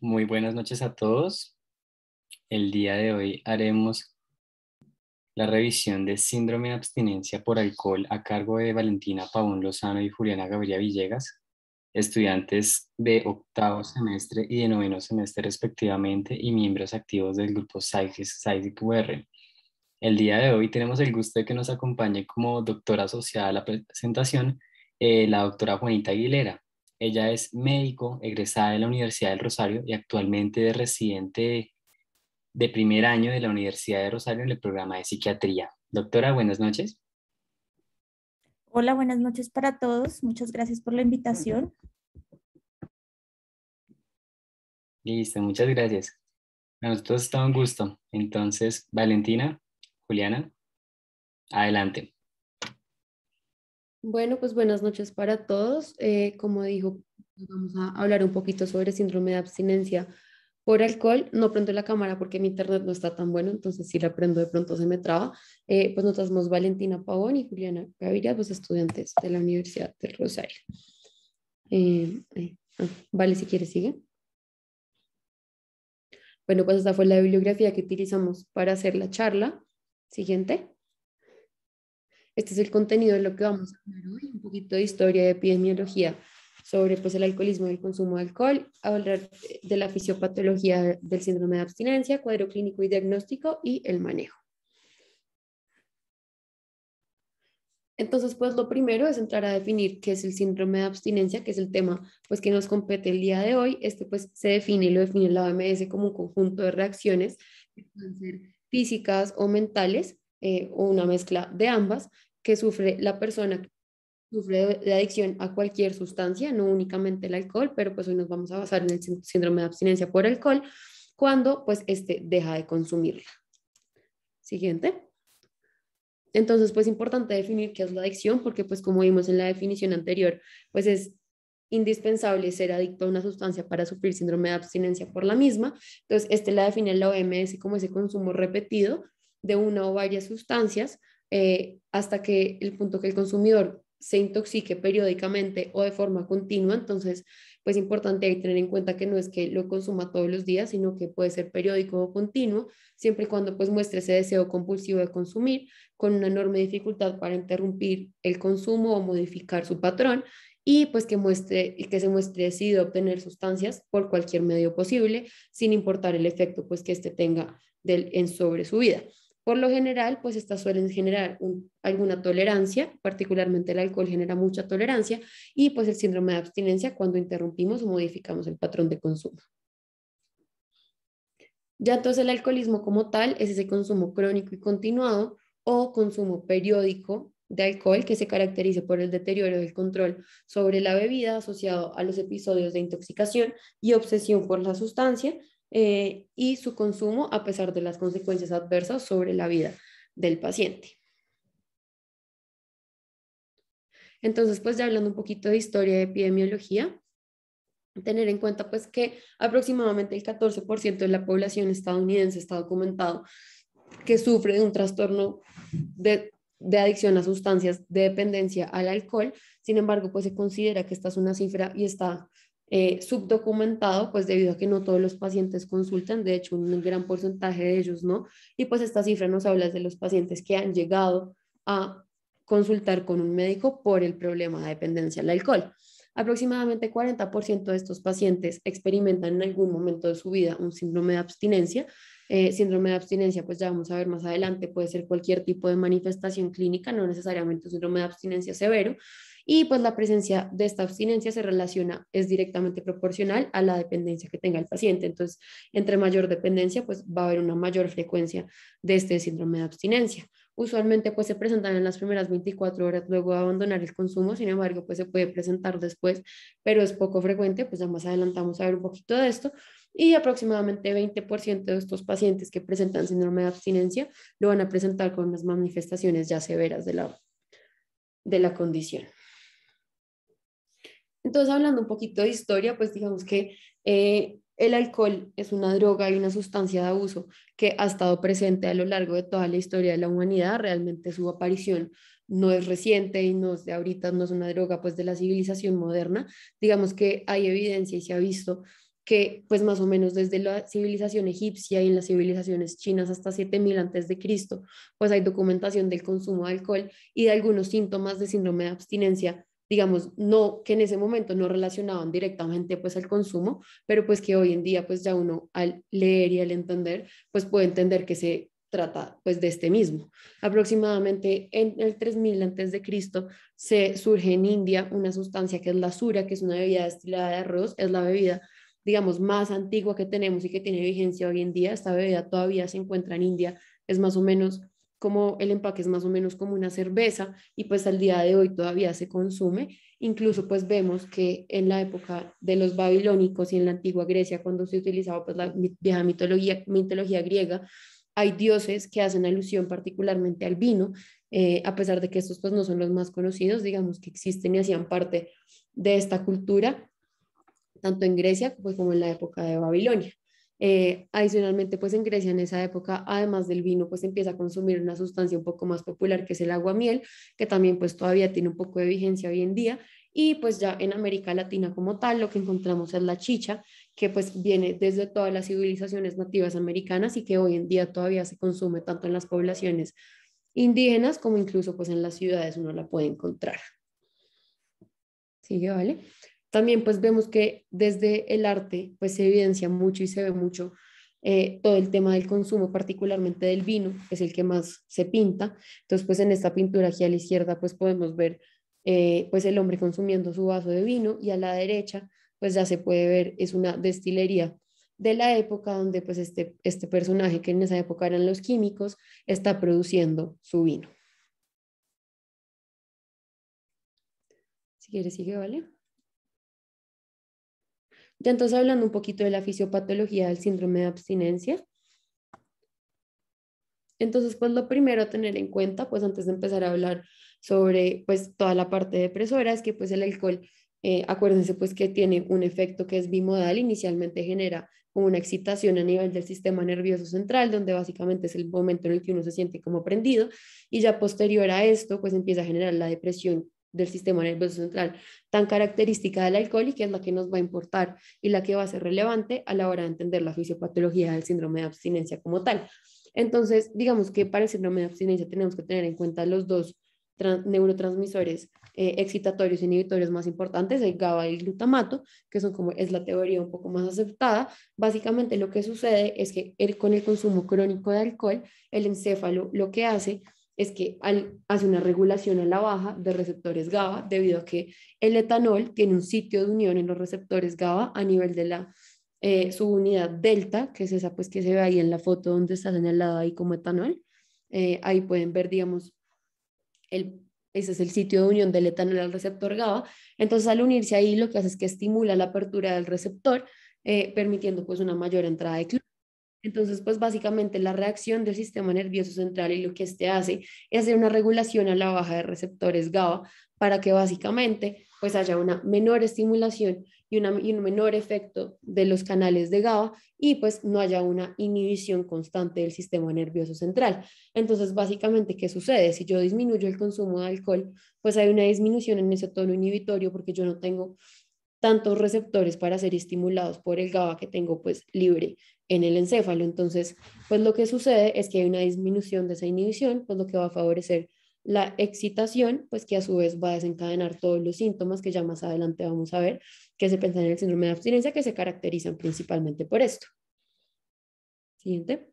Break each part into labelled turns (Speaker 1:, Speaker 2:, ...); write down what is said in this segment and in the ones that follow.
Speaker 1: Muy buenas noches a todos. El día de hoy haremos la revisión de síndrome de abstinencia
Speaker 2: por alcohol a cargo de Valentina Pavón Lozano y Juliana Gabriela Villegas, estudiantes de octavo semestre y de noveno semestre respectivamente y miembros activos del grupo SAICIC El día de hoy tenemos el gusto de que nos acompañe como doctora asociada a la presentación eh, la doctora Juanita Aguilera. Ella es médico, egresada de la Universidad del Rosario y actualmente es residente de primer año de la Universidad de Rosario en el programa de psiquiatría. Doctora, buenas noches.
Speaker 1: Hola, buenas noches para todos. Muchas gracias por la invitación. Listo, muchas gracias. A nosotros está un gusto. Entonces, Valentina, Juliana, adelante.
Speaker 3: Bueno, pues buenas noches para todos. Eh, como dijo, pues vamos a hablar un poquito sobre síndrome de abstinencia por alcohol. No prendo la cámara porque mi internet no está tan bueno, entonces si la prendo de pronto se me traba. Eh, pues nosotros somos Valentina Pavón y Juliana Gaviria, pues estudiantes de la Universidad del Rosario. Eh, ah, vale, si quieres, sigue. Bueno, pues esta fue la bibliografía que utilizamos para hacer la charla. Siguiente. Este es el contenido de lo que vamos a hablar hoy, un poquito de historia de epidemiología sobre pues, el alcoholismo y el consumo de alcohol, hablar de la fisiopatología del síndrome de abstinencia, cuadro clínico y diagnóstico y el manejo. Entonces, pues lo primero es entrar a definir qué es el síndrome de abstinencia, que es el tema pues que nos compete el día de hoy. Este pues se define y lo define la OMS como un conjunto de reacciones que pueden ser físicas o mentales eh, o una mezcla de ambas que sufre la persona que sufre de adicción a cualquier sustancia, no únicamente el alcohol, pero pues hoy nos vamos a basar en el síndrome de abstinencia por alcohol, cuando pues este deja de consumirla. Siguiente. Entonces, pues importante definir qué es la adicción, porque pues como vimos en la definición anterior, pues es indispensable ser adicto a una sustancia para sufrir síndrome de abstinencia por la misma. Entonces, este la define la OMS como ese consumo repetido de una o varias sustancias eh, hasta que el punto que el consumidor se intoxique periódicamente o de forma continua. Entonces, pues importante ahí tener en cuenta que no es que lo consuma todos los días, sino que puede ser periódico o continuo, siempre y cuando pues muestre ese deseo compulsivo de consumir, con una enorme dificultad para interrumpir el consumo o modificar su patrón y pues que muestre que se muestre decidido a obtener sustancias por cualquier medio posible, sin importar el efecto pues que este tenga del, en sobre su vida. Por lo general, pues estas suelen generar alguna tolerancia, particularmente el alcohol genera mucha tolerancia y pues el síndrome de abstinencia cuando interrumpimos o modificamos el patrón de consumo. Ya entonces el alcoholismo como tal es ese consumo crónico y continuado o consumo periódico de alcohol que se caracteriza por el deterioro del control sobre la bebida asociado a los episodios de intoxicación y obsesión por la sustancia eh, y su consumo a pesar de las consecuencias adversas sobre la vida del paciente. Entonces, pues ya hablando un poquito de historia de epidemiología, tener en cuenta pues que aproximadamente el 14% de la población estadounidense está documentado que sufre de un trastorno de, de, adicción a sustancias de dependencia al alcohol. Sin embargo, pues se considera que esta es una cifra y está eh, subdocumentado, pues debido a que no todos los pacientes consultan, de hecho un gran porcentaje de ellos no, y pues esta cifra nos habla de los pacientes que han llegado a consultar con un médico por el problema de dependencia al alcohol. Aproximadamente 40% de estos pacientes experimentan en algún momento de su vida un síndrome de abstinencia. Eh, síndrome de abstinencia, pues ya vamos a ver más adelante, puede ser cualquier tipo de manifestación clínica, no necesariamente un síndrome de abstinencia severo, y pues la presencia de esta abstinencia se relaciona, es directamente proporcional a la dependencia que tenga el paciente. Entonces, entre mayor dependencia, pues va a haber una mayor frecuencia de este síndrome de abstinencia. Usualmente pues se presentan en las primeras 24 horas luego de abandonar el consumo, sin embargo pues se puede presentar después, pero es poco frecuente, pues ya más adelantamos a ver un poquito de esto y aproximadamente 20% de estos pacientes que presentan síndrome de abstinencia lo van a presentar con unas manifestaciones ya severas de la, de la condición. Entonces, hablando un poquito de historia, pues digamos que eh, el alcohol es una droga y una sustancia de abuso que ha estado presente a lo largo de toda la historia de la humanidad. Realmente su aparición no es reciente y no de ahorita, no es una droga pues de la civilización moderna. Digamos que hay evidencia y se ha visto que pues más o menos desde la civilización egipcia y en las civilizaciones chinas hasta 7000 antes de Cristo, pues hay documentación del consumo de alcohol y de algunos síntomas de síndrome de abstinencia digamos, no, que en ese momento no relacionaban directamente pues al consumo, pero pues que hoy en día pues ya uno al leer y al entender pues puede entender que se trata pues de este mismo. Aproximadamente en el 3000 antes de Cristo se surge en India una sustancia que es la sura, que es una bebida destilada de arroz, es la bebida digamos más antigua que tenemos y que tiene vigencia hoy en día. Esta bebida todavía se encuentra en India, es más o menos como el empaque es más o menos como una cerveza y pues al día de hoy todavía se consume. Incluso pues vemos que en la época de los babilónicos y en la antigua Grecia, cuando se utilizaba pues la vieja mitología, mitología griega, hay dioses que hacen alusión particularmente al vino, eh, a pesar de que estos pues no son los más conocidos, digamos que existen y hacían parte de esta cultura, tanto en Grecia pues, como en la época de Babilonia. Eh, adicionalmente, pues en Grecia en esa época, además del vino, pues empieza a consumir una sustancia un poco más popular que es el agua miel, que también pues todavía tiene un poco de vigencia hoy en día. Y pues ya en América Latina como tal, lo que encontramos es la chicha, que pues viene desde todas las civilizaciones nativas americanas y que hoy en día todavía se consume tanto en las poblaciones indígenas como incluso pues en las ciudades uno la puede encontrar. ¿Sigue, vale? También pues vemos que desde el arte pues se evidencia mucho y se ve mucho eh, todo el tema del consumo, particularmente del vino, que es el que más se pinta. Entonces, pues en esta pintura aquí a la izquierda, pues podemos ver eh, pues el hombre consumiendo su vaso de vino y a la derecha, pues ya se puede ver, es una destilería de la época donde pues este, este personaje, que en esa época eran los químicos, está produciendo su vino. Si quiere sigue, ¿vale? Ya entonces hablando un poquito de la fisiopatología del síndrome de abstinencia. Entonces, pues lo primero a tener en cuenta, pues antes de empezar a hablar sobre pues toda la parte depresora, es que pues el alcohol, eh, acuérdense pues que tiene un efecto que es bimodal, inicialmente genera como una excitación a nivel del sistema nervioso central, donde básicamente es el momento en el que uno se siente como prendido, y ya posterior a esto, pues empieza a generar la depresión del sistema nervioso central, tan característica del alcohol y que es la que nos va a importar y la que va a ser relevante a la hora de entender la fisiopatología del síndrome de abstinencia como tal. Entonces, digamos que para el síndrome de abstinencia tenemos que tener en cuenta los dos neurotransmisores eh, excitatorios e inhibitorios más importantes, el GABA y el glutamato, que son como es la teoría un poco más aceptada. Básicamente lo que sucede es que con el consumo crónico de alcohol, el encéfalo lo que hace es que hace una regulación a la baja de receptores GABA debido a que el etanol tiene un sitio de unión en los receptores GABA a nivel de la eh, subunidad delta, que es esa pues que se ve ahí en la foto donde está señalado ahí como etanol. Eh, ahí pueden ver, digamos, el, ese es el sitio de unión del etanol al receptor GABA. Entonces al unirse ahí lo que hace es que estimula la apertura del receptor, eh, permitiendo pues una mayor entrada de entonces, pues básicamente la reacción del sistema nervioso central y lo que este hace es hacer una regulación a la baja de receptores GABA para que básicamente pues haya una menor estimulación y, una, y un menor efecto de los canales de GABA y pues no haya una inhibición constante del sistema nervioso central. Entonces, básicamente, ¿qué sucede? Si yo disminuyo el consumo de alcohol, pues hay una disminución en ese tono inhibitorio porque yo no tengo tantos receptores para ser estimulados por el GABA que tengo pues libre en el encéfalo. Entonces, pues lo que sucede es que hay una disminución de esa inhibición, pues lo que va a favorecer la excitación, pues que a su vez va a desencadenar todos los síntomas que ya más adelante vamos a ver, que se pensan en el síndrome de abstinencia, que se caracterizan principalmente por esto. Siguiente.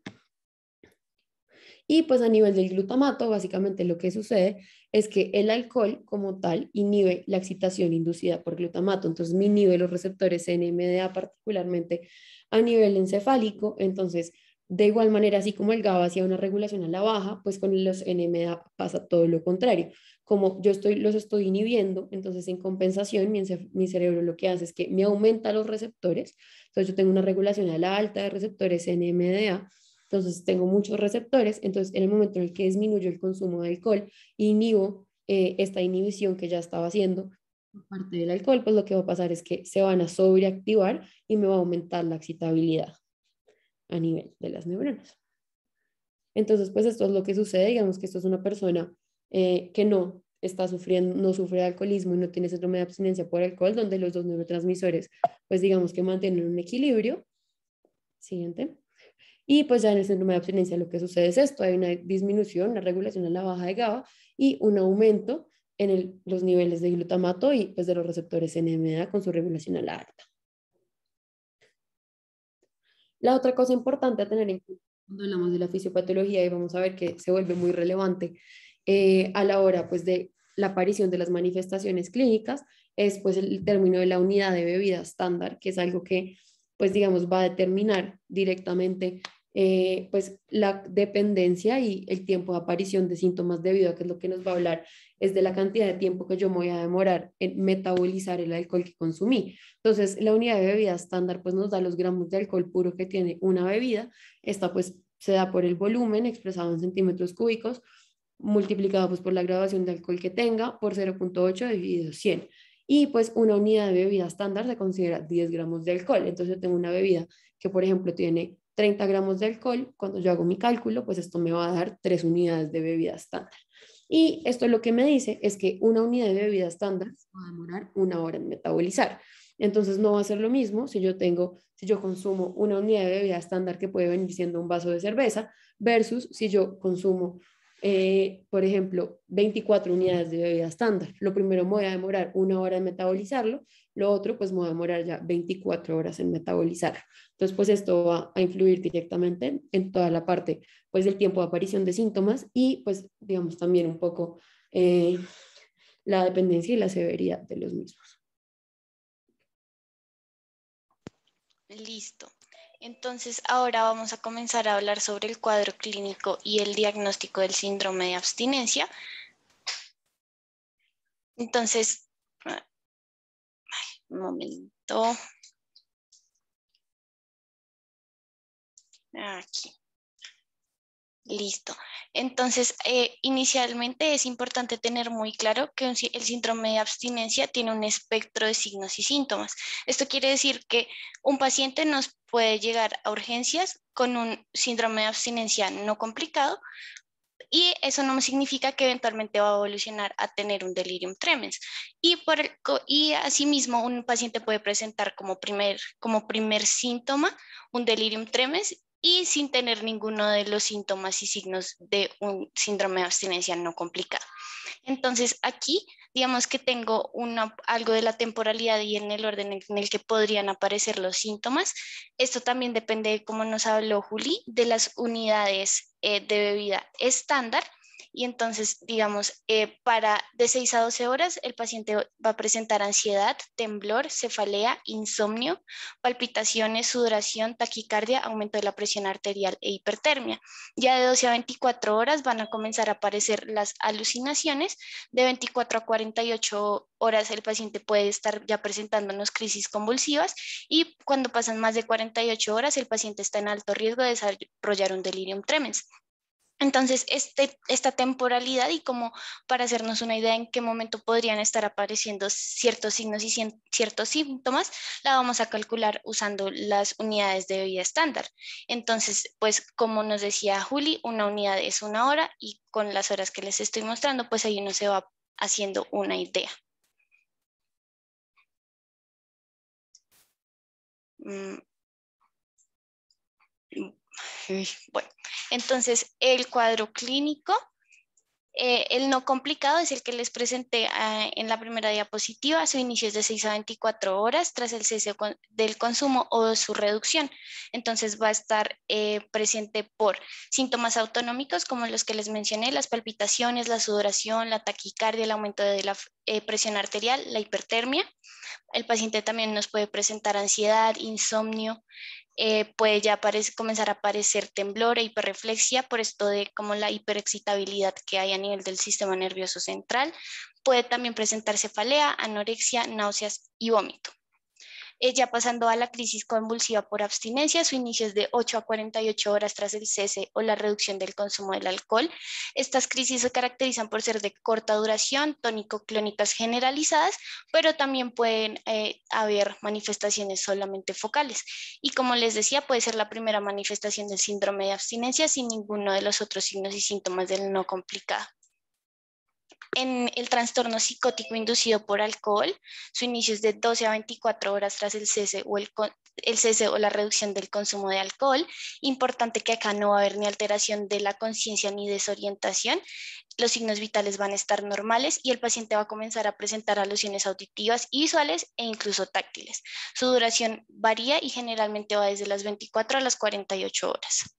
Speaker 3: Y pues a nivel del glutamato, básicamente lo que sucede es que el alcohol como tal inhibe la excitación inducida por glutamato, entonces me inhibe los receptores NMDA particularmente a nivel encefálico, entonces de igual manera, así como el GABA hacía una regulación a la baja, pues con los NMDA pasa todo lo contrario. Como yo estoy, los estoy inhibiendo, entonces en compensación mi, mi, cerebro lo que hace es que me aumenta los receptores. Entonces yo tengo una regulación a la alta de receptores NMDA entonces tengo muchos receptores, entonces en el momento en el que disminuyo el consumo de alcohol, inhibo eh, esta inhibición que ya estaba haciendo por parte del alcohol, pues lo que va a pasar es que se van a sobreactivar y me va a aumentar la excitabilidad a nivel de las neuronas. Entonces, pues esto es lo que sucede, digamos que esto es una persona eh, que no está sufriendo, no sufre de alcoholismo y no tiene síndrome de abstinencia por alcohol, donde los dos neurotransmisores, pues digamos que mantienen un equilibrio. Siguiente. Y pues ya en el síndrome de abstinencia lo que sucede es esto, hay una disminución, una regulación a la baja de GABA y un aumento en los niveles de glutamato y pues de los receptores NMDA con su regulación a la alta. La otra cosa importante a tener en cuenta cuando hablamos de la fisiopatología y vamos a ver que se vuelve muy relevante eh, a la hora pues de la aparición de las manifestaciones clínicas es pues el término de la unidad de bebida estándar, que es algo que pues digamos va a determinar directamente eh, pues la dependencia y el tiempo de aparición de síntomas debido a que es lo que nos va a hablar es de la cantidad de tiempo que yo me voy a demorar en metabolizar el alcohol que consumí. Entonces, la unidad de bebida estándar pues nos da los gramos de alcohol puro que tiene una bebida. Esta pues se da por el volumen expresado en centímetros cúbicos multiplicado pues por la graduación de alcohol que tenga por 0.8 dividido 100. Y pues una unidad de bebida estándar se considera 10 gramos de alcohol. Entonces yo tengo una bebida que por ejemplo tiene 30 gramos de alcohol, cuando yo hago mi cálculo, pues esto me va a dar 3 unidades de bebida estándar. Y esto lo que me dice es que una unidad de bebida estándar va a demorar una hora en metabolizar. Entonces no va a ser lo mismo si yo tengo, si yo consumo una unidad de bebida estándar que puede venir siendo un vaso de cerveza versus si yo consumo eh, por ejemplo, 24 unidades de bebida estándar. Lo primero me voy a demorar una hora en metabolizarlo, lo otro pues me voy a demorar ya 24 horas en metabolizarlo. Entonces pues esto va a influir directamente en toda la parte pues del tiempo de aparición de síntomas y pues digamos también un poco eh, la dependencia y la severidad de los mismos.
Speaker 2: Listo. Entonces, ahora vamos a comenzar a hablar sobre el cuadro clínico y el diagnóstico del síndrome de abstinencia.
Speaker 1: Entonces, un momento. Aquí. Listo. Entonces, eh, inicialmente es importante tener
Speaker 2: muy claro que el síndrome de abstinencia tiene un espectro de signos y síntomas. Esto quiere decir que un paciente nos puede llegar a urgencias con un síndrome de abstinencia no complicado y eso no significa que eventualmente va a evolucionar a tener un delirium tremens. Y, por y asimismo, un paciente puede presentar como primer, como primer síntoma un delirium tremens y sin tener ninguno de los síntomas y signos de un síndrome de abstinencia no complicado. Entonces, aquí digamos que tengo algo de la temporalidad y en el orden en el que podrían aparecer los síntomas. Esto también depende, como nos habló Juli, de las unidades eh, de bebida estándar y entonces, digamos, eh, para de 6 a 12 horas, el paciente va a presentar ansiedad, temblor, cefalea, insomnio, palpitaciones, sudoración, taquicardia, aumento de la presión arterial e hipertermia. Ya de 12 a 24 horas van a comenzar a aparecer las alucinaciones. De 24 a 48 horas el paciente puede estar ya presentándonos crisis convulsivas y cuando pasan más de 48 horas el paciente está en alto riesgo de desarrollar un delirium tremens. Entonces, este, esta temporalidad y como para hacernos una idea en qué momento podrían estar apareciendo ciertos signos y ciertos síntomas, la vamos a calcular usando las unidades de vida estándar. Entonces, pues como nos decía Juli, una unidad es una hora y con las horas que les estoy mostrando, pues ahí uno se va
Speaker 1: haciendo una idea. Mm,
Speaker 2: bueno, entonces el cuadro clínico, eh, el no complicado es el que les presenté ah, en la primera diapositiva. Su inicio es de 6 a 24 horas tras el cese del consumo o su reducción. Entonces va a estar eh, presente por síntomas autonómicos como los que les mencioné, las palpitaciones, la sudoración, la taquicardia, el aumento de la eh, presión arterial, la hipertermia. El paciente también nos puede presentar ansiedad, insomnio, eh, puede ya comenzar a aparecer temblor e hiperreflexia por esto de como la hiperexcitabilidad que hay a nivel del sistema nervioso central. Puede también presentar cefalea, anorexia, náuseas y vómito. Eh, ya pasando a la crisis convulsiva por abstinencia, su inicio es de 8 a 48 horas tras el cese o la reducción del consumo del alcohol. Estas crisis se caracterizan por ser de corta duración, tónico-clónicas generalizadas, pero también pueden eh, haber manifestaciones solamente focales. Y como les decía, puede ser la primera manifestación del síndrome de abstinencia sin ninguno de los otros signos y síntomas del no complicado. En el trastorno psicótico inducido por alcohol, su inicio es de 12 a 24 horas tras el cese o el, o la reducción del consumo de alcohol. Importante que acá no va a haber ni alteración de la conciencia ni desorientación. Los signos vitales van a estar normales y el paciente va a comenzar a presentar alusiones auditivas visuales e incluso táctiles. Su duración varía y generalmente va desde las 24 a las 48 horas.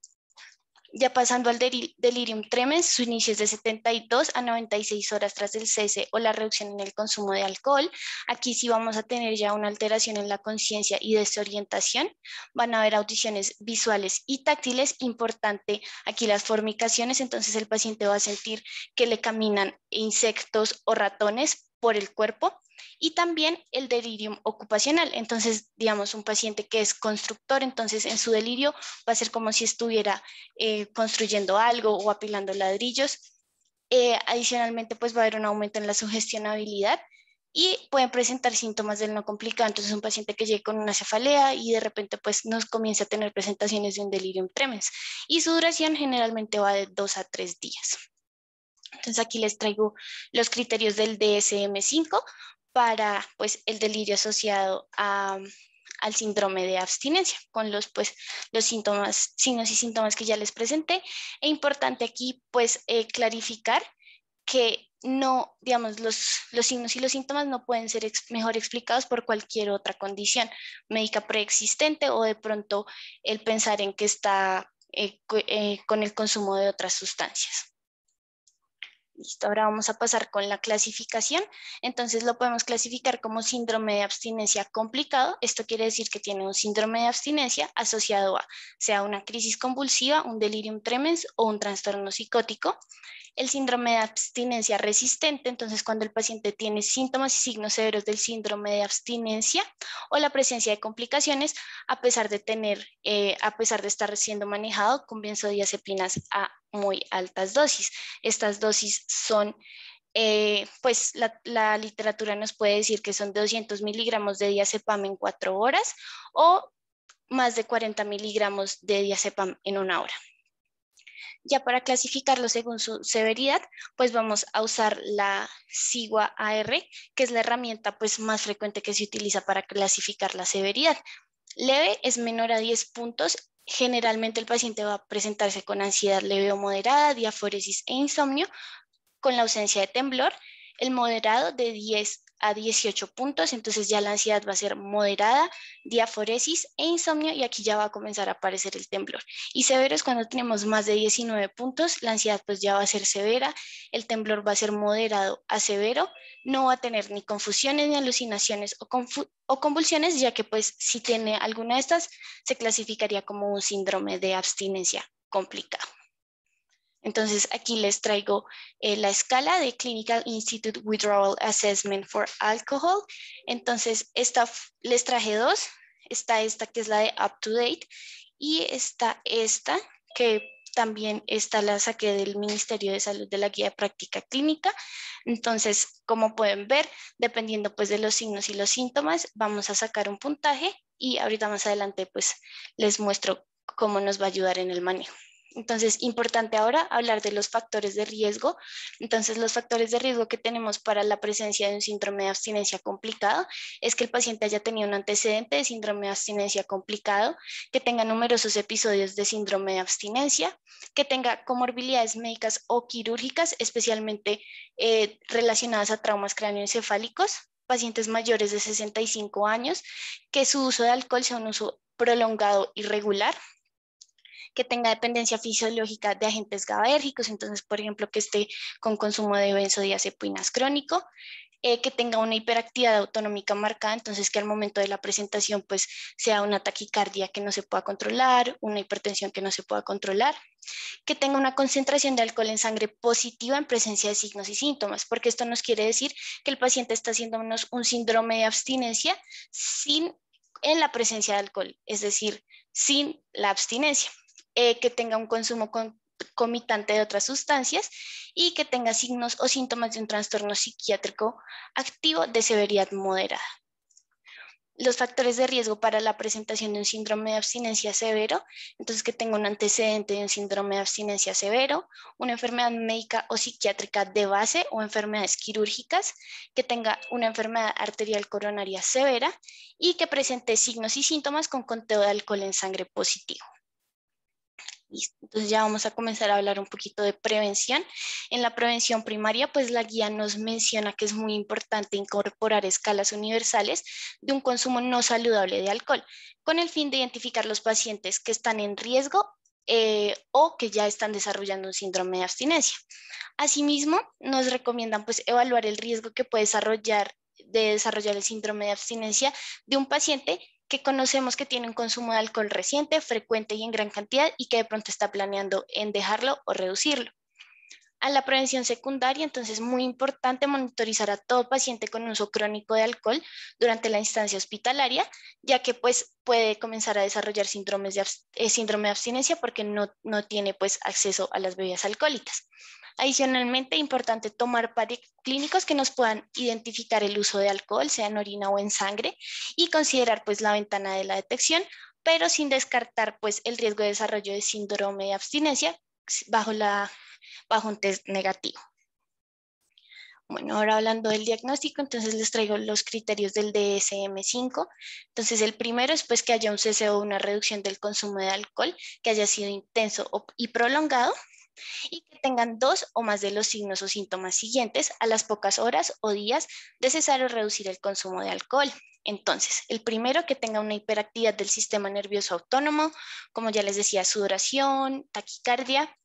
Speaker 2: Ya pasando al delirium tremens, su inicio es de 72 a 96 horas tras el cese o la reducción en el consumo de alcohol. Aquí sí vamos a tener ya una alteración en la conciencia y desorientación. Van a haber audiciones visuales y táctiles. Importante aquí las formicaciones, entonces el paciente va a sentir que le caminan insectos o ratones por el cuerpo y también el delirium ocupacional. Entonces, digamos, un paciente que es constructor, entonces en su delirio va a ser como si estuviera eh, construyendo algo o apilando ladrillos. Eh, adicionalmente, pues va a haber un aumento en la sugestionabilidad y pueden presentar síntomas del no complicado. Entonces, un paciente que llega con una cefalea y de repente pues nos comienza a tener presentaciones de un delirium tremens y su duración generalmente va de dos a tres días. Entonces aquí les traigo los criterios del DSM-5 para pues, el delirio asociado al síndrome de abstinencia, con los, pues, los síntomas, signos y síntomas que ya les presenté. E importante aquí pues, eh, clarificar que no, digamos, los, signos y los síntomas no pueden ser mejor explicados por cualquier otra condición médica preexistente o de pronto el pensar en que está eh, eh, con el consumo de otras sustancias ahora vamos a pasar con la clasificación. Entonces lo podemos clasificar como síndrome de abstinencia complicado. Esto quiere decir que tiene un síndrome de abstinencia asociado a sea una crisis convulsiva, un delirium tremens o un trastorno psicótico. El síndrome de abstinencia resistente, entonces cuando el paciente tiene síntomas y signos severos del síndrome de abstinencia o la presencia de complicaciones a pesar de tener, eh, a pesar de estar siendo manejado con benzodiazepinas a muy altas dosis. Estas dosis son, eh, pues la, literatura nos puede decir que son 200 miligramos de diazepam en cuatro horas o más de 40 miligramos de diazepam en una hora. Ya para clasificarlo según su severidad, pues vamos a usar la SIGUA AR, que es la herramienta pues, más frecuente que se utiliza para clasificar la severidad. Leve es menor a 10 puntos Generalmente el paciente va a presentarse con ansiedad leve o moderada, diaforesis e insomnio, con la ausencia de temblor, el moderado de 10 a 18 puntos, entonces ya la ansiedad va a ser moderada, diaforesis e insomnio y aquí ya va a comenzar a aparecer el temblor. Y severo es cuando tenemos más de 19 puntos, la ansiedad pues ya va a ser severa, el temblor va a ser moderado a severo, no va a tener ni confusiones ni alucinaciones o, o convulsiones, ya que pues si tiene alguna de estas se clasificaría como un síndrome de abstinencia complicado. Entonces aquí les traigo eh, la escala de Clinical Institute Withdrawal Assessment for Alcohol. Entonces esta, les traje dos. Está esta que es la de Up to Date y está esta que también está la saqué del Ministerio de Salud de la Guía de Práctica Clínica. Entonces, como pueden ver, dependiendo pues de los signos y los síntomas, vamos a sacar un puntaje y ahorita más adelante pues les muestro cómo nos va a ayudar en el manejo. Entonces, importante ahora hablar de los factores de riesgo. Entonces, los factores de riesgo que tenemos para la presencia de un síndrome de abstinencia complicado es que el paciente haya tenido un antecedente de síndrome de abstinencia complicado, que tenga numerosos episodios de síndrome de abstinencia, que tenga comorbilidades médicas o quirúrgicas, especialmente eh, relacionadas a traumas cráneoencefálicos, pacientes mayores de 65 años, que su uso de alcohol sea un uso prolongado y regular, que tenga dependencia fisiológica de agentes gabaérgicos, entonces, por ejemplo, que esté con consumo de benzodiazepinas crónico, eh, que tenga una hiperactividad autonómica marcada, entonces que al momento de la presentación pues sea una taquicardia que no se pueda controlar, una hipertensión que no se pueda controlar, que tenga una concentración de alcohol en sangre positiva en presencia de signos y síntomas, porque esto nos quiere decir que el paciente está haciéndonos un síndrome de abstinencia sin en la presencia de alcohol, es decir, sin la abstinencia. Eh, que tenga un consumo concomitante de otras sustancias y que tenga signos o síntomas de un trastorno psiquiátrico activo de severidad moderada. Los factores de riesgo para la presentación de un síndrome de abstinencia severo, entonces que tenga un antecedente de un síndrome de abstinencia severo, una enfermedad médica o psiquiátrica de base o enfermedades quirúrgicas, que tenga una enfermedad arterial coronaria severa y que presente signos y síntomas con conteo de alcohol en sangre positivo. Entonces ya vamos a comenzar a hablar un poquito de prevención. En la prevención primaria, pues la guía nos menciona que es muy importante incorporar escalas universales de un consumo no saludable de alcohol, con el fin de identificar los pacientes que están en riesgo eh, o que ya están desarrollando un síndrome de abstinencia. Asimismo, nos recomiendan pues evaluar el riesgo que puede desarrollar de desarrollar el síndrome de abstinencia de un paciente que conocemos que tiene un consumo de alcohol reciente, frecuente y en gran cantidad y que de pronto está planeando en dejarlo o reducirlo. A la prevención secundaria, entonces es muy importante monitorizar a todo paciente con uso crónico de alcohol durante la instancia hospitalaria, ya que pues puede comenzar a desarrollar eh, síndrome de abstinencia porque no, no tiene pues acceso a las bebidas alcohólicas. Adicionalmente, es importante tomar pares clínicos que nos puedan identificar el uso de alcohol, sea en orina o en sangre, y considerar pues la ventana de la detección, pero sin descartar pues el riesgo de desarrollo de síndrome de abstinencia bajo, bajo un test negativo. Bueno, ahora hablando del diagnóstico, entonces les traigo los criterios del DSM-5. Entonces, el primero es pues que haya un cese o una reducción del consumo de alcohol que haya sido intenso y prolongado y que tengan dos o más de los signos o síntomas siguientes a las pocas horas o días de cesar o reducir el consumo de alcohol. Entonces, el primero que tenga una hiperactividad del sistema nervioso autónomo, como ya les decía, sudoración, taquicardia,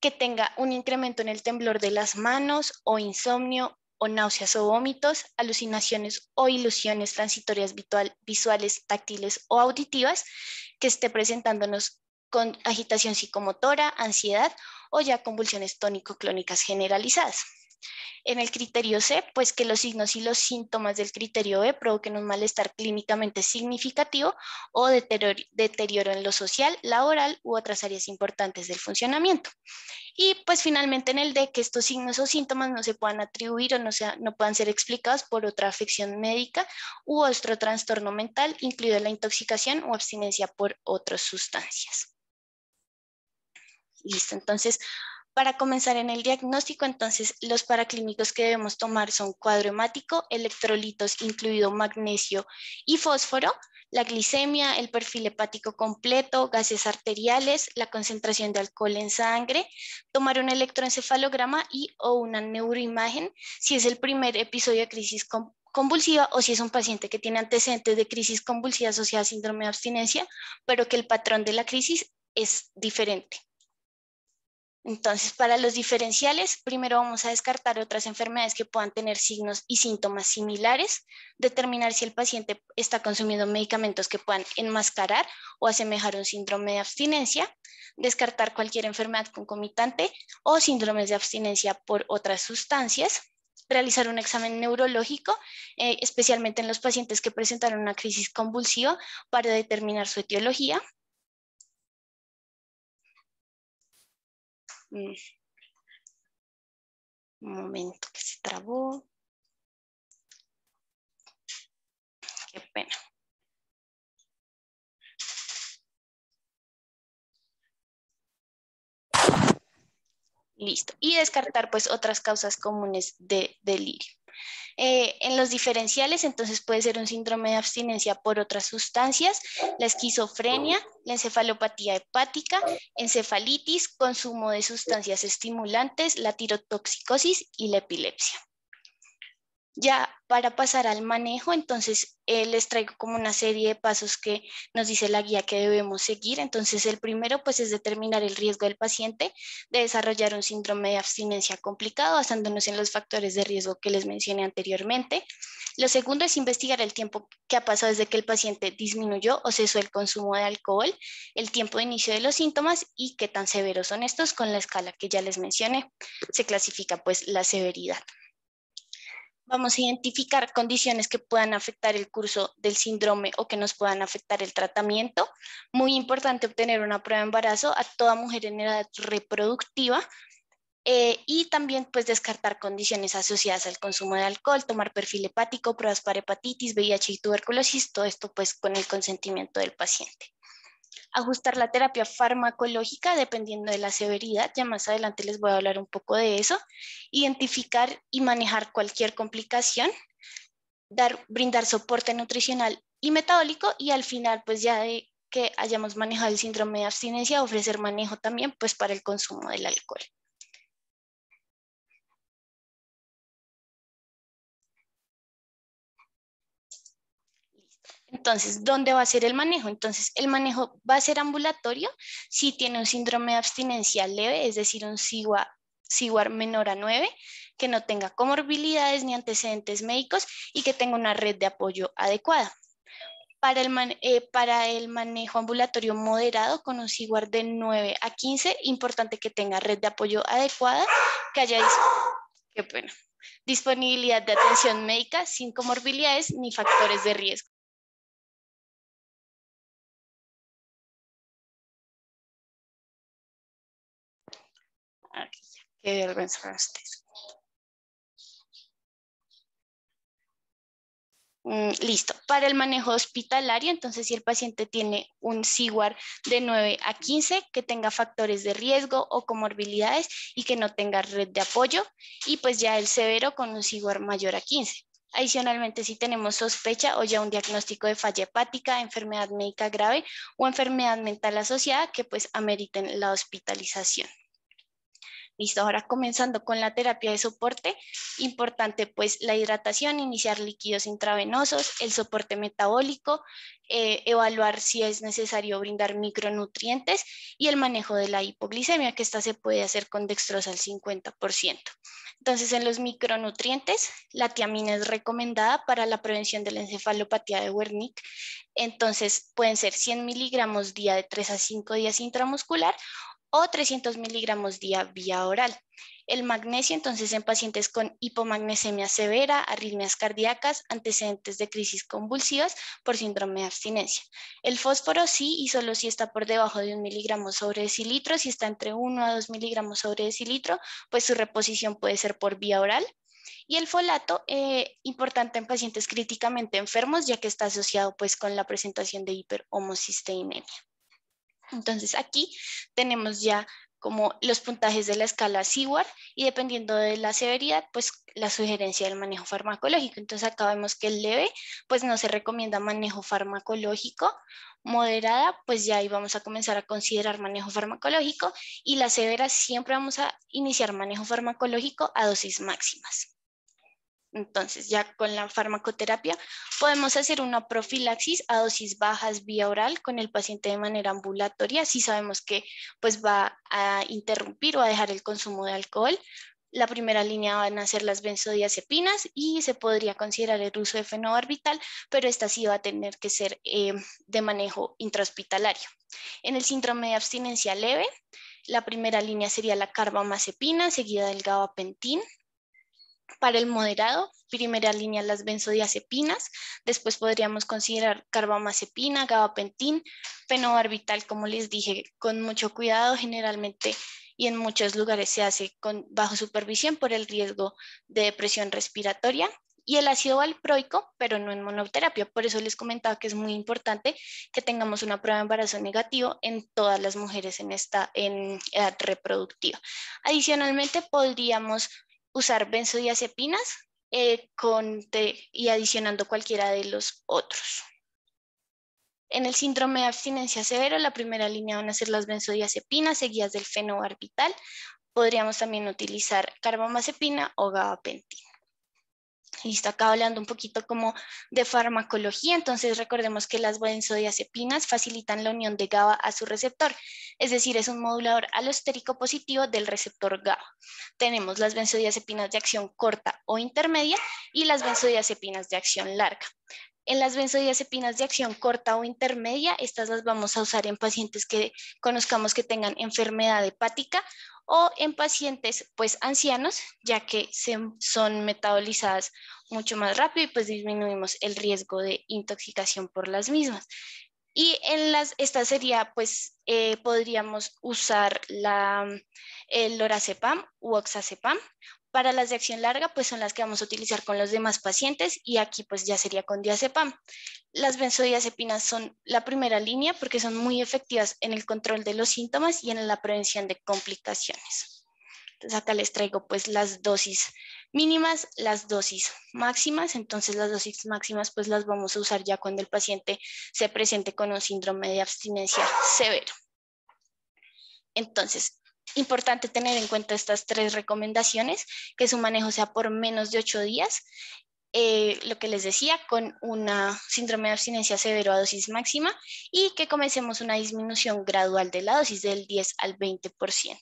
Speaker 2: que tenga un incremento en el temblor de las manos o insomnio o náuseas o vómitos, alucinaciones o ilusiones transitorias visuales, táctiles o auditivas, que esté presentándonos con agitación psicomotora, ansiedad o ya convulsiones tónico-clónicas generalizadas. En el criterio C, pues que los signos y los síntomas del criterio E provoquen un malestar clínicamente significativo o deterioro en lo social, laboral u otras áreas importantes del funcionamiento. Y pues finalmente en el D, que estos signos o síntomas no se puedan atribuir o no, puedan ser explicados por otra afección médica u otro trastorno mental, incluido la intoxicación o abstinencia por otras sustancias. Listo, entonces, para comenzar en el diagnóstico, entonces los paraclínicos que debemos tomar son cuadro hemático, electrolitos incluido magnesio y fósforo, la glicemia, el perfil hepático completo, gases arteriales, la concentración de alcohol en sangre, tomar un electroencefalograma y o una neuroimagen si es el primer episodio de crisis convulsiva o si es un paciente que tiene antecedentes de crisis convulsiva asociada a síndrome de abstinencia, pero que el patrón de la crisis es diferente. Entonces, para los diferenciales, primero vamos a descartar otras enfermedades que puedan tener signos y síntomas similares, determinar si el paciente está consumiendo medicamentos que puedan enmascarar o asemejar un síndrome de abstinencia, descartar cualquier enfermedad concomitante o síndromes de abstinencia por otras sustancias, realizar un examen neurológico, eh, especialmente en los pacientes que presentaron una crisis convulsiva,
Speaker 1: para determinar su etiología, Mm.
Speaker 3: un momento
Speaker 1: que se trabó. Qué pena. Listo. Y descartar pues otras causas comunes de delirio.
Speaker 2: Eh, en los diferenciales, entonces puede ser un síndrome de abstinencia por otras sustancias, la esquizofrenia, la encefalopatía hepática, encefalitis, consumo de sustancias estimulantes, la tirotoxicosis y la epilepsia. Ya para pasar al manejo, entonces eh, les traigo como una serie de pasos que nos dice la guía que debemos seguir. Entonces el primero pues es determinar el riesgo del paciente de desarrollar un síndrome de abstinencia complicado basándonos en los factores de riesgo que les mencioné anteriormente. Lo segundo es investigar el tiempo que ha pasado desde que el paciente disminuyó o cesó el consumo de alcohol, el tiempo de inicio de los síntomas y qué tan severos son estos con la escala que ya les mencioné. Se clasifica pues la severidad. Vamos a identificar condiciones que puedan afectar el curso del síndrome o que nos puedan afectar el tratamiento. Muy importante obtener una prueba de embarazo a toda mujer en edad reproductiva eh, y también pues descartar condiciones asociadas al consumo de alcohol, tomar perfil hepático, pruebas para hepatitis, VIH y tuberculosis, todo esto pues con el consentimiento del paciente ajustar la terapia farmacológica dependiendo de la severidad, ya más adelante les voy a hablar un poco de eso, identificar y manejar cualquier complicación, dar, brindar soporte nutricional y metabólico y al final pues ya de que hayamos manejado el síndrome de abstinencia, ofrecer manejo también pues para el
Speaker 1: consumo del alcohol. Entonces, ¿dónde
Speaker 2: va a ser el manejo? Entonces, el manejo va a ser ambulatorio si tiene un síndrome de abstinencia leve, es decir, un CIGUAR menor a 9, que no tenga comorbilidades ni antecedentes médicos y que tenga una red de apoyo adecuada. Para el, eh, manejo ambulatorio moderado con un siguar de 9 a 15, importante que tenga red de apoyo adecuada, que haya... disponibilidad
Speaker 1: de atención médica sin comorbilidades ni factores de riesgo. Mm, listo. Para el manejo hospitalario, entonces
Speaker 2: si el paciente tiene un CIGUAR de 9 a 15, que tenga factores de riesgo o comorbilidades y que no tenga red de apoyo, y pues ya el severo con un CIGUAR mayor a 15. Adicionalmente, si tenemos sospecha o ya un diagnóstico de falla hepática, enfermedad médica grave o enfermedad mental asociada que pues ameriten la hospitalización. Listo, ahora comenzando con la terapia de soporte, importante pues la hidratación, iniciar líquidos intravenosos, el soporte metabólico, eh, evaluar si es necesario brindar micronutrientes y el manejo de la hipoglicemia, que esta se puede hacer con dextrosa al 50%. Entonces, en los micronutrientes, la tiamina es recomendada para la prevención de la encefalopatía de Wernicke. Entonces, pueden ser 100 miligramos día de 3 a 5 días intramuscular o 300 miligramos día vía oral. El magnesio entonces en pacientes con hipomagnesemia severa, arritmias cardíacas, antecedentes de crisis convulsivas por síndrome de abstinencia. El fósforo sí y solo si está por debajo de un miligramo sobre decilitro, si está entre 1 a 2 miligramos sobre decilitro, pues su reposición puede ser por vía oral. Y el folato, eh, importante en pacientes críticamente enfermos, ya que está asociado pues con la presentación de hiperhomocisteinemia. Entonces aquí tenemos ya como los puntajes de la escala CIWAR y dependiendo de la severidad, pues la sugerencia del manejo farmacológico. Entonces acá vemos que el leve, pues no se recomienda manejo farmacológico, moderada, pues ya ahí vamos a comenzar a considerar manejo farmacológico y la severa siempre vamos a iniciar manejo farmacológico a dosis máximas. Entonces, ya con la farmacoterapia podemos hacer una profilaxis a dosis bajas vía oral con el paciente de manera ambulatoria si sabemos que pues va a interrumpir o a dejar el consumo de alcohol. La primera línea van a ser las benzodiazepinas y se podría considerar el uso de fenobarbital, pero esta sí va a tener que ser eh, de manejo intrahospitalario. En el síndrome de abstinencia leve, la primera línea sería la carbamazepina, seguida del gabapentín. Para el moderado, primera línea las benzodiazepinas, después podríamos considerar carbamazepina, gabapentin, fenobarbital, como les dije, con mucho cuidado generalmente y en muchos lugares se hace con, bajo supervisión por el riesgo de depresión respiratoria y el ácido valproico, pero no en monoterapia. Por eso les comentaba que es muy importante que tengamos una prueba de embarazo negativo en todas las mujeres en esta en edad reproductiva. Adicionalmente, podríamos usar benzodiazepinas eh, y adicionando cualquiera de los otros. En el síndrome de abstinencia severo la primera línea van a ser las benzodiazepinas seguidas del fenobarbital. Podríamos también utilizar carbamazepina o gabapentina. Listo, acá hablando un poquito como de farmacología, entonces recordemos que las benzodiazepinas facilitan la unión de GABA a su receptor, es decir, es un modulador alostérico positivo del receptor GABA. Tenemos las benzodiazepinas de acción corta o intermedia y las benzodiazepinas de acción larga. En las benzodiazepinas de acción corta o intermedia, estas las vamos a usar en pacientes que conozcamos que tengan enfermedad hepática o en pacientes pues ancianos, ya que se, son metabolizadas mucho más rápido y pues disminuimos el riesgo de intoxicación por las mismas. Y en las, esta sería, pues, eh, podríamos usar la, el lorazepam u oxazepam para las de acción larga, pues son las que vamos a utilizar con los demás pacientes y aquí pues ya sería con diazepam. Las benzodiazepinas son la primera línea porque son muy efectivas en el control de los síntomas y en la prevención de complicaciones. Entonces acá les traigo pues las dosis mínimas, las dosis máximas. Entonces las dosis máximas pues las vamos a usar ya cuando el paciente se presente con un síndrome de abstinencia severo. Entonces, importante tener en cuenta estas tres recomendaciones, que su manejo sea por menos de ocho días, eh, lo que les decía, con una síndrome de abstinencia severo a dosis máxima y que comencemos una disminución gradual de la dosis del 10 al 20%.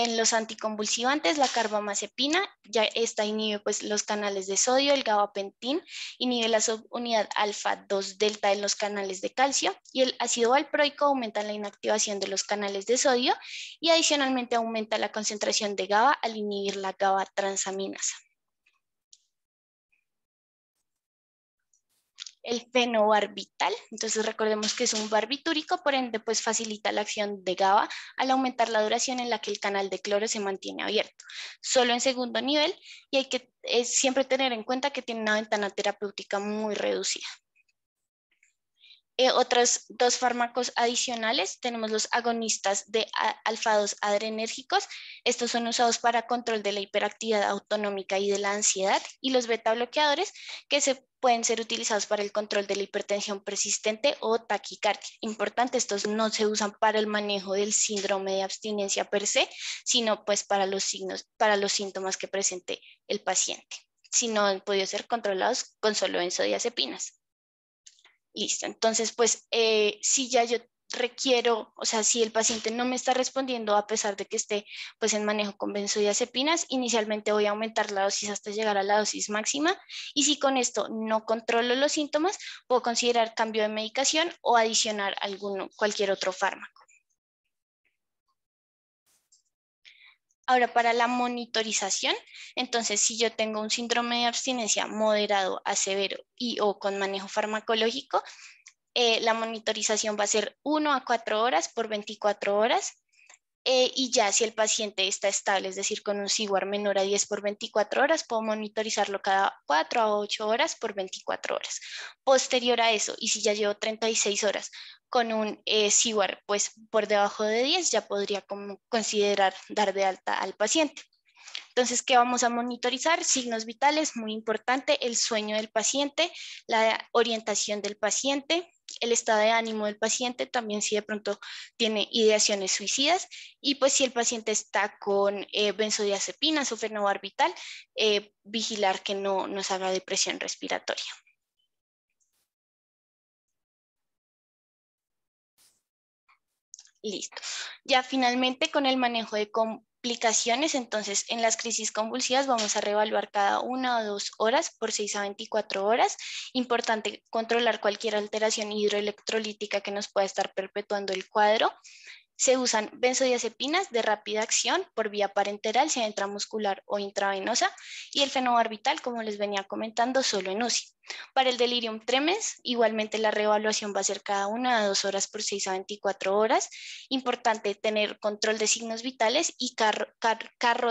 Speaker 2: En los anticonvulsivantes, la carbamazepina ya esta inhibe pues, los canales de sodio, el gabapentín inhibe la subunidad alfa-2 delta en los canales de calcio y el ácido valproico aumenta la inactivación de los canales de sodio y adicionalmente aumenta la concentración de GABA al inhibir la GABA transaminasa. el fenobarbital. Entonces recordemos que es un barbitúrico, por ende pues facilita la acción de GABA al aumentar la duración en la que el canal de cloro se mantiene abierto, solo en segundo nivel y hay que eh, siempre tener en cuenta que tiene una ventana terapéutica muy reducida. Eh, otros dos fármacos adicionales, tenemos los agonistas de alfa adrenérgicos, estos son usados para control de la hiperactividad autonómica y de la ansiedad, y los beta-bloqueadores que se pueden ser utilizados para el control de la hipertensión persistente o taquicardia. Importante, estos no se usan para el manejo del síndrome de abstinencia per se, sino pues para los signos, para los síntomas que presente el paciente, si no han podido ser controlados con solo benzodiazepinas. Listo, entonces pues eh, si ya yo requiero, o sea, si el paciente no me está respondiendo a pesar de que esté pues en manejo con benzodiazepinas, inicialmente voy a aumentar la dosis hasta llegar a la dosis máxima y si con esto no controlo los síntomas, puedo considerar cambio de medicación o adicionar alguno cualquier otro fármaco. Ahora, para la monitorización, entonces si yo tengo un síndrome de abstinencia moderado a severo y o con manejo farmacológico, eh, la monitorización va a ser 1 a 4 horas por 24 horas. Eh, y ya si el paciente está estable, es decir, con un CIGUAR menor a 10 por 24 horas, puedo monitorizarlo cada 4 a 8 horas por 24 horas. Posterior a eso, y si ya llevo 36 horas con un eh, pues, por debajo de 10 ya podría considerar dar de alta al paciente. Entonces, ¿qué vamos a monitorizar? Signos vitales, muy importante, el sueño del paciente, la orientación del paciente, el estado de ánimo del paciente, también si de pronto tiene ideaciones suicidas y pues si el paciente está con benzodiazepina, eh, benzodiazepinas o fenobarbital, eh,
Speaker 1: vigilar que no nos haga depresión respiratoria. Listo. Ya
Speaker 2: finalmente con el manejo de complicaciones, entonces en las crisis convulsivas vamos a reevaluar cada una o dos horas por 6 a 24 horas. Importante controlar cualquier alteración hidroelectrolítica que nos pueda estar perpetuando el cuadro. Se usan benzodiazepinas de rápida acción por vía parenteral, sea intramuscular o intravenosa, y el fenobarbital, como les venía comentando, solo en UCI. Para el delirium tremens, igualmente la reevaluación va a ser cada una a dos horas por 6 a 24 horas. Importante tener control de signos vitales y carro,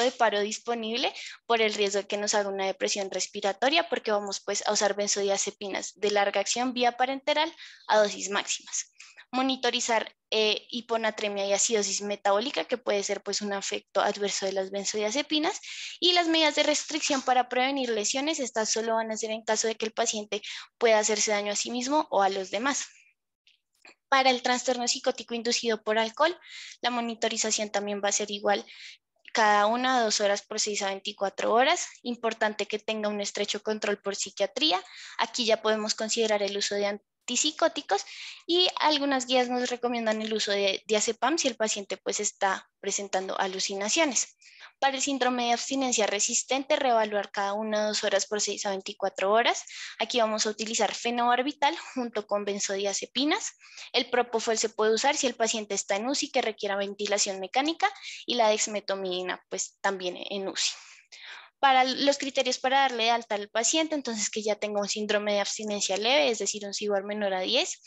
Speaker 2: de paro disponible por el riesgo de que nos haga una depresión respiratoria, porque vamos pues a usar benzodiazepinas de larga acción vía parenteral a dosis máximas monitorizar eh, hiponatremia y acidosis metabólica, que puede ser pues un efecto adverso de las benzodiazepinas, y las medidas de restricción para prevenir lesiones, estas solo van a ser en caso de que el paciente pueda hacerse daño a sí mismo o a los demás. Para el trastorno psicótico inducido por alcohol, la monitorización también va a ser igual cada una a dos horas por seis a 24 horas. Importante que tenga un estrecho control por psiquiatría. Aquí ya podemos considerar el uso de psicóticos y algunas guías nos recomiendan el uso de diazepam si el paciente pues está presentando alucinaciones. Para el síndrome de abstinencia resistente, reevaluar cada una dos horas por 6 a 24 horas. Aquí vamos a utilizar fenobarbital junto con benzodiazepinas. El propofol se puede usar si el paciente está en UCI que requiera ventilación mecánica y la dexmetomidina pues también en UCI para los criterios para darle alta al paciente, entonces que ya tenga un síndrome de abstinencia leve, es decir, un CIBOR menor a 10,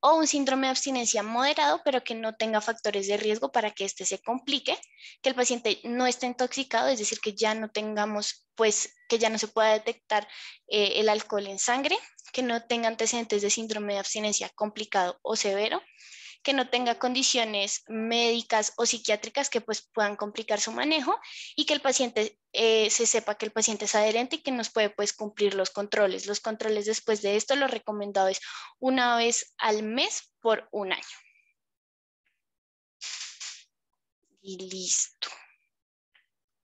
Speaker 2: o un síndrome de abstinencia moderado, pero que no tenga factores de riesgo para que este se complique, que el paciente no esté intoxicado, es decir, que ya no tengamos, pues, que ya no se pueda detectar eh, el alcohol en sangre, que no tenga antecedentes de síndrome de abstinencia complicado o severo, que no tenga condiciones médicas o psiquiátricas que pues puedan complicar su manejo y que el paciente eh, se sepa que el paciente es adherente y que nos puede pues cumplir los controles. Los controles después de esto, lo recomendado es una vez al mes por un año. Y listo.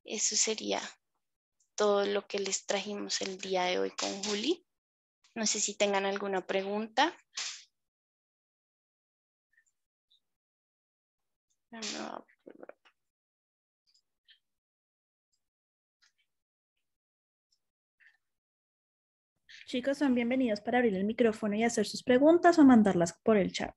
Speaker 2: Eso sería todo lo que
Speaker 1: les trajimos el día de hoy con Juli. No sé si tengan alguna pregunta. Chicos, son bienvenidos para abrir el micrófono y hacer sus preguntas o mandarlas por el chat.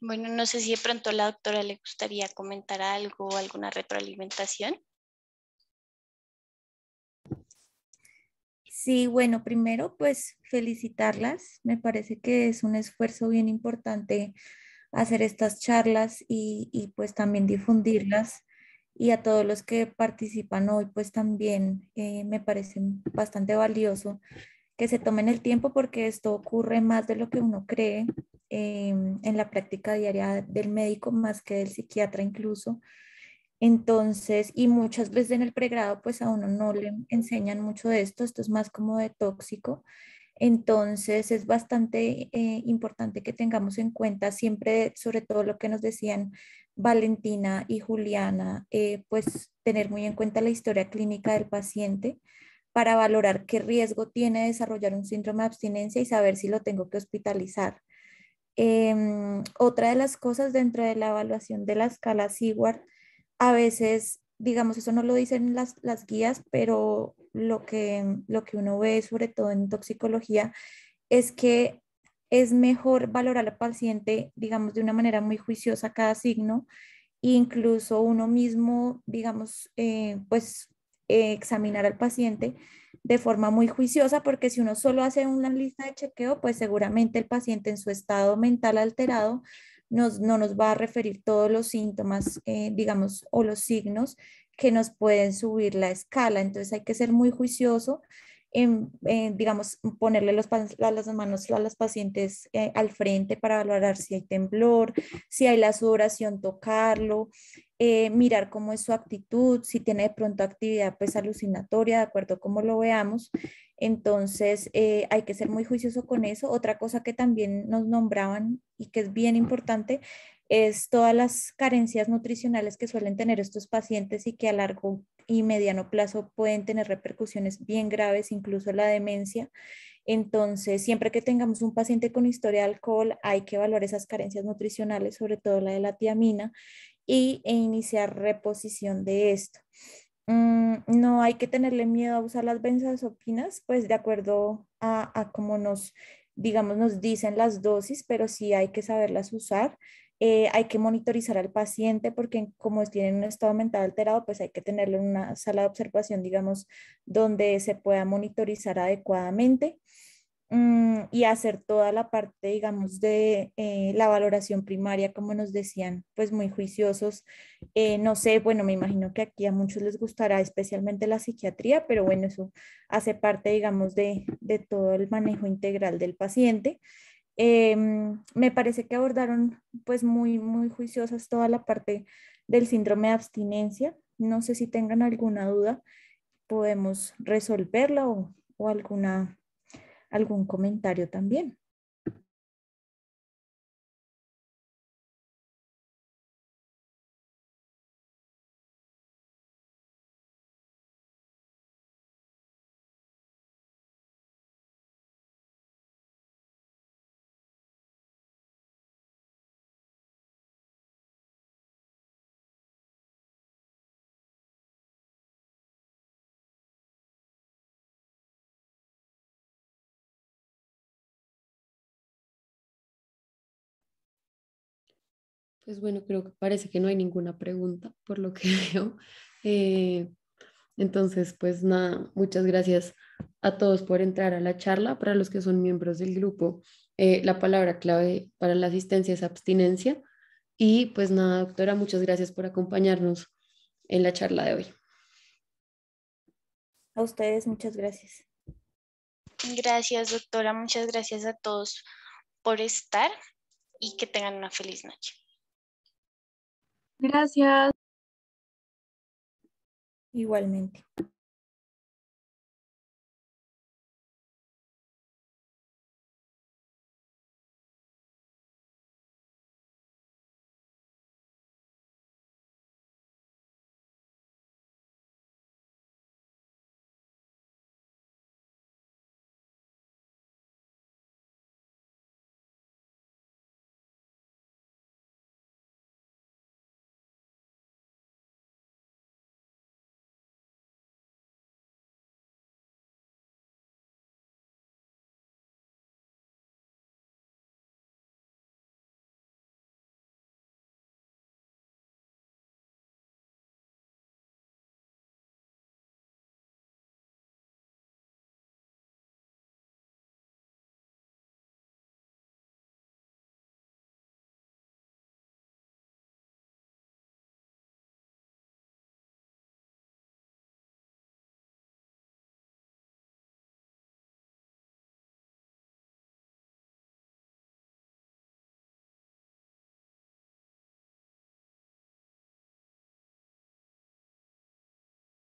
Speaker 1: Bueno, no sé si de pronto a la doctora le gustaría comentar algo, alguna retroalimentación.
Speaker 4: Sí, bueno, primero pues felicitarlas. Me parece que es un esfuerzo bien importante hacer estas charlas y, pues también difundirlas. Y a todos los que participan hoy pues también eh, me parece bastante valioso que se tomen el tiempo porque esto ocurre más de lo que uno cree Em, en la práctica diaria del médico más que del psiquiatra incluso. Entonces, y muchas veces en el pregrado, pues a uno no le enseñan mucho de esto, esto es más como de tóxico. Entonces, es bastante eh, importante que tengamos en cuenta siempre, sobre todo lo que nos decían Valentina y Juliana, eh, pues tener muy en cuenta la historia clínica del paciente para valorar qué riesgo tiene desarrollar un síndrome de abstinencia y saber si lo tengo que hospitalizar. Em, otra de las cosas dentro de la evaluación de la escala Sigward, a veces, digamos, eso no lo dicen las, guías, pero lo que, lo que uno ve, sobre todo en toxicología, es que es mejor valorar al paciente, digamos, de una manera muy juiciosa cada signo, incluso uno mismo, digamos, eh, pues eh, examinar al paciente de forma muy juiciosa, porque si uno solo hace una lista de chequeo, pues seguramente el paciente en su estado mental alterado no nos va a referir todos los síntomas, eh, digamos, o los signos que nos pueden subir la escala. Entonces hay que ser muy juicioso en, eh, digamos, ponerle los, las manos a los pacientes al frente para valorar si hay temblor, si hay la sudoración, tocarlo, eh, mirar cómo es su actitud, si tiene de pronto actividad pues alucinatoria, de acuerdo a cómo lo veamos. Entonces eh, hay que ser muy juicioso con eso. Otra cosa que también nos nombraban y que es bien importante es todas las carencias nutricionales que suelen tener estos pacientes y que a largo y mediano plazo pueden tener repercusiones bien graves, incluso la demencia. Entonces, siempre que tengamos un paciente con historia de alcohol, hay que evaluar esas carencias nutricionales, sobre todo la de la tiamina, y, e iniciar reposición de esto. Mm, no hay que tenerle miedo a usar las benzazopinas, pues de acuerdo a, a cómo nos, digamos, nos dicen las dosis, pero sí hay que saberlas usar. Eh, hay que monitorizar al paciente porque como tienen un estado mental alterado, pues hay que tenerlo en una sala de observación, digamos, donde se pueda monitorizar adecuadamente. Mm, y hacer toda la parte, digamos, de eh, la valoración primaria, como nos decían, pues muy juiciosos. Eh, no sé, bueno, me imagino que aquí a muchos les gustará especialmente la psiquiatría, pero bueno, eso hace parte, digamos, de, todo el manejo integral del paciente. Em, me parece que abordaron pues muy, muy juiciosas toda la parte del síndrome de abstinencia. No sé si tengan alguna
Speaker 1: duda, podemos resolverla o alguna algún comentario también.
Speaker 3: Pues bueno, creo que parece que no hay ninguna pregunta por lo que veo. Eh, entonces, pues nada, muchas gracias a todos por entrar a la charla. Para los que son miembros del grupo, eh, la palabra clave para la asistencia es abstinencia. Y pues nada, doctora, muchas gracias por acompañarnos en la charla de hoy.
Speaker 4: A ustedes, muchas gracias.
Speaker 2: Gracias, doctora.
Speaker 1: Muchas gracias a todos por estar y que tengan una feliz noche. Gracias. Igualmente.